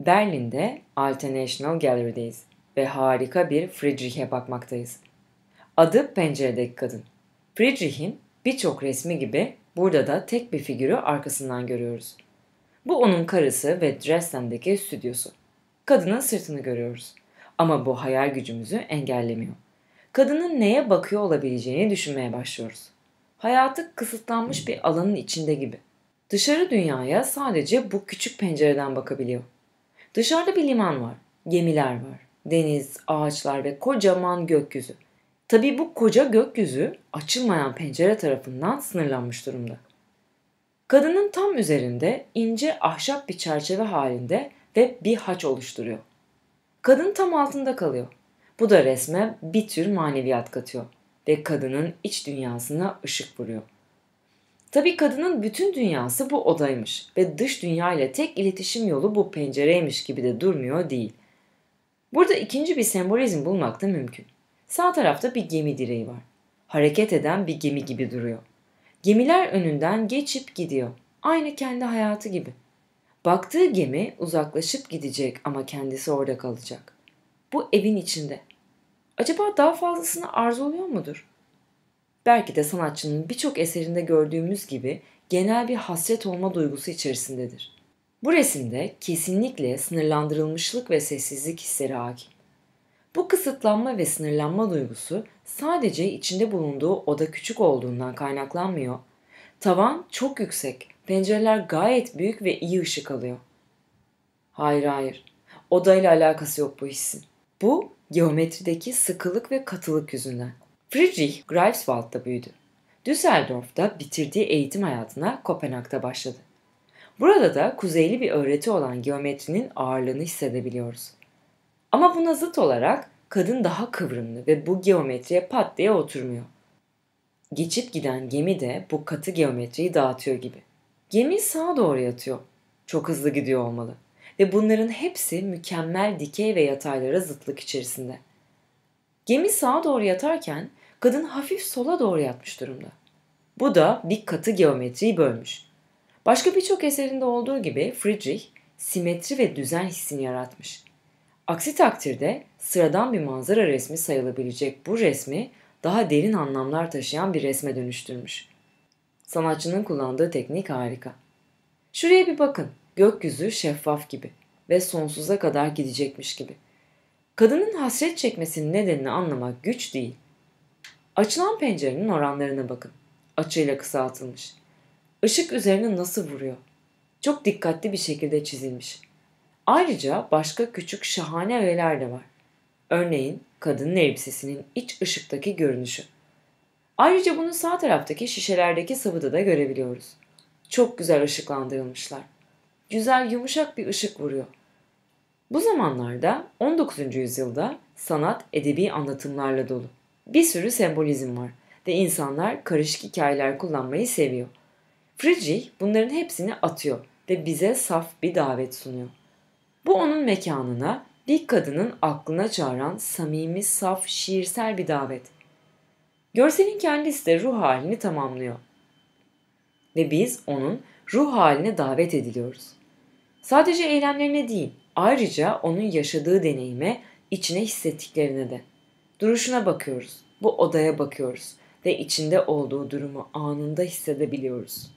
Berlin'de Alte National Gallery'deyiz ve harika bir Friedrich'e bakmaktayız. Adı penceredeki kadın. Friedrich'in birçok resmi gibi burada da tek bir figürü arkasından görüyoruz. Bu onun karısı ve Dresden'deki stüdyosu. Kadının sırtını görüyoruz. Ama bu hayal gücümüzü engellemiyor. Kadının neye bakıyor olabileceğini düşünmeye başlıyoruz. Hayatı kısıtlanmış bir alanın içinde gibi. Dışarı dünyaya sadece bu küçük pencereden bakabiliyor. Dışarıda bir liman var. Gemiler var. Deniz, ağaçlar ve kocaman gökyüzü. Tabii bu koca gökyüzü açılmayan pencere tarafından sınırlanmış durumda. Kadının tam üzerinde ince ahşap bir çerçeve halinde ve bir haç oluşturuyor. Kadın tam altında kalıyor. Bu da resme bir tür maneviyat katıyor ve kadının iç dünyasına ışık vuruyor. Tabi kadının bütün dünyası bu odaymış ve dış dünya ile tek iletişim yolu bu pencereymiş gibi de durmuyor değil. Burada ikinci bir sembolizm bulmak da mümkün. Sağ tarafta bir gemi direği var. Hareket eden bir gemi gibi duruyor. Gemiler önünden geçip gidiyor. Aynı kendi hayatı gibi. Baktığı gemi uzaklaşıp gidecek ama kendisi orada kalacak. Bu evin içinde. Acaba daha fazlasını arzuluyor mudur? belki de sanatçının birçok eserinde gördüğümüz gibi genel bir hasret olma duygusu içerisindedir. Bu resimde kesinlikle sınırlandırılmışlık ve sessizlik hisleri hakim. Bu kısıtlanma ve sınırlanma duygusu sadece içinde bulunduğu oda küçük olduğundan kaynaklanmıyor. Tavan çok yüksek, pencereler gayet büyük ve iyi ışık alıyor. Hayır hayır, odayla alakası yok bu hissin. Bu geometrideki sıkılık ve katılık yüzünden. Friedrich Greifswald'da büyüdü. Düsseldorf'ta bitirdiği eğitim hayatına Kopenhag'da başladı. Burada da kuzeyli bir öğreti olan geometrinin ağırlığını hissedebiliyoruz. Ama buna zıt olarak kadın daha kıvrımlı ve bu geometriye pat diye oturmuyor. Geçip giden gemi de bu katı geometriyi dağıtıyor gibi. Gemi sağa doğru yatıyor. Çok hızlı gidiyor olmalı. Ve bunların hepsi mükemmel dikey ve yataylara zıtlık içerisinde. Gemi sağa doğru yatarken kadın hafif sola doğru yatmış durumda. Bu da bir katı geometriyi bölmüş. Başka birçok eserinde olduğu gibi Friedrich simetri ve düzen hissini yaratmış. Aksi takdirde sıradan bir manzara resmi sayılabilecek bu resmi daha derin anlamlar taşıyan bir resme dönüştürmüş. Sanatçının kullandığı teknik harika. Şuraya bir bakın. Gökyüzü şeffaf gibi ve sonsuza kadar gidecekmiş gibi. Kadının hasret çekmesinin nedenini anlamak güç değil. Açılan pencerenin oranlarına bakın. Açıyla kısaltılmış. Işık üzerine nasıl vuruyor? Çok dikkatli bir şekilde çizilmiş. Ayrıca başka küçük şahane öğeler de var. Örneğin kadının elbisesinin iç ışıktaki görünüşü. Ayrıca bunu sağ taraftaki şişelerdeki sıvıda da görebiliyoruz. Çok güzel ışıklandırılmışlar. Güzel yumuşak bir ışık vuruyor. Bu zamanlarda 19. yüzyılda sanat edebi anlatımlarla dolu. Bir sürü sembolizm var ve insanlar karışık hikayeler kullanmayı seviyor. Frigih bunların hepsini atıyor ve bize saf bir davet sunuyor. Bu onun mekanına bir kadının aklına çağıran samimi, saf, şiirsel bir davet. Görselin kendisi de ruh halini tamamlıyor. Ve biz onun ruh haline davet ediliyoruz. Sadece eylemlerine değil, ayrıca onun yaşadığı deneyime, içine hissettiklerine de. Duruşuna bakıyoruz, bu odaya bakıyoruz ve içinde olduğu durumu anında hissedebiliyoruz.